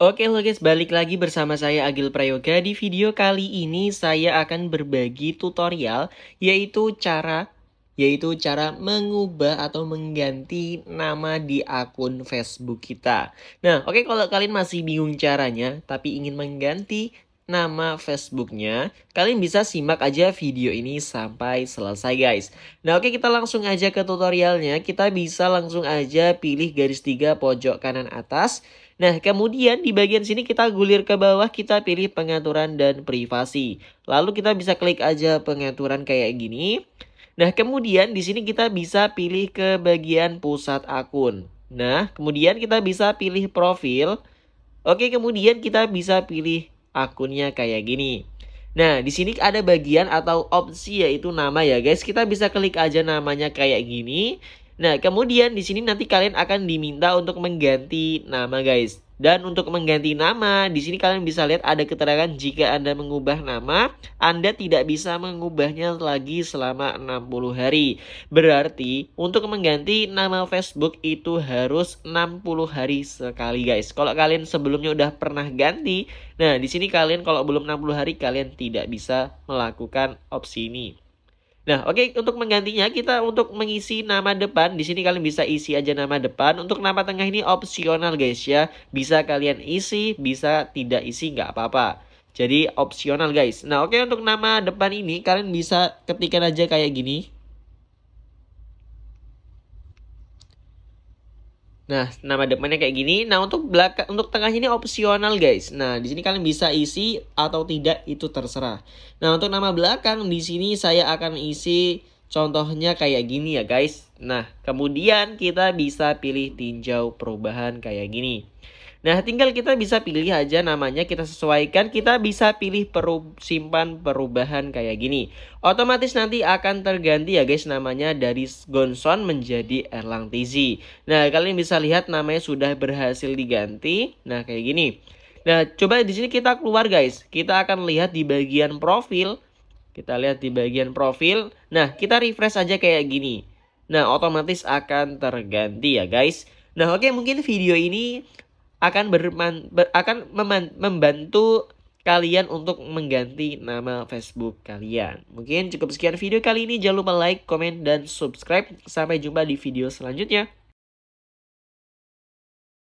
Oke lo guys, balik lagi bersama saya Agil Prayoga. Di video kali ini saya akan berbagi tutorial yaitu cara yaitu cara mengubah atau mengganti nama di akun Facebook kita. Nah, oke kalau kalian masih bingung caranya tapi ingin mengganti nama Facebooknya. Kalian bisa simak aja video ini sampai selesai guys. Nah oke kita langsung aja ke tutorialnya. Kita bisa langsung aja pilih garis tiga pojok kanan atas. Nah, kemudian di bagian sini kita gulir ke bawah, kita pilih pengaturan dan privasi. Lalu kita bisa klik aja pengaturan kayak gini. Nah, kemudian di sini kita bisa pilih ke bagian pusat akun. Nah, kemudian kita bisa pilih profil. Oke, kemudian kita bisa pilih akunnya kayak gini. Nah, di sini ada bagian atau opsi yaitu nama ya, guys. Kita bisa klik aja namanya kayak gini. Nah, kemudian di sini nanti kalian akan diminta untuk mengganti nama, guys. Dan untuk mengganti nama, di sini kalian bisa lihat ada keterangan jika Anda mengubah nama, Anda tidak bisa mengubahnya lagi selama 60 hari. Berarti, untuk mengganti nama Facebook itu harus 60 hari sekali, guys. Kalau kalian sebelumnya udah pernah ganti, nah di sini kalian kalau belum 60 hari kalian tidak bisa melakukan opsi ini. Nah, oke okay, untuk menggantinya kita untuk mengisi nama depan di sini kalian bisa isi aja nama depan. Untuk nama tengah ini opsional guys ya. Bisa kalian isi, bisa tidak isi nggak apa-apa. Jadi opsional guys. Nah, oke okay, untuk nama depan ini kalian bisa ketikkan aja kayak gini. Nah, nama depannya kayak gini. Nah, untuk belakang untuk tengah ini opsional, guys. Nah, di sini kalian bisa isi atau tidak itu terserah. Nah, untuk nama belakang di sini saya akan isi Contohnya kayak gini ya guys. Nah, kemudian kita bisa pilih tinjau perubahan kayak gini. Nah, tinggal kita bisa pilih aja namanya kita sesuaikan. Kita bisa pilih peru simpan perubahan kayak gini. Otomatis nanti akan terganti ya guys namanya dari Gonson menjadi Erlang Tizi. Nah, kalian bisa lihat namanya sudah berhasil diganti. Nah, kayak gini. Nah, coba di sini kita keluar guys. Kita akan lihat di bagian profil kita lihat di bagian profil. Nah, kita refresh aja kayak gini. Nah, otomatis akan terganti ya guys. Nah, oke okay, mungkin video ini akan berman, ber, akan membantu kalian untuk mengganti nama Facebook kalian. Mungkin cukup sekian video kali ini. Jangan lupa like, comment, dan subscribe. Sampai jumpa di video selanjutnya.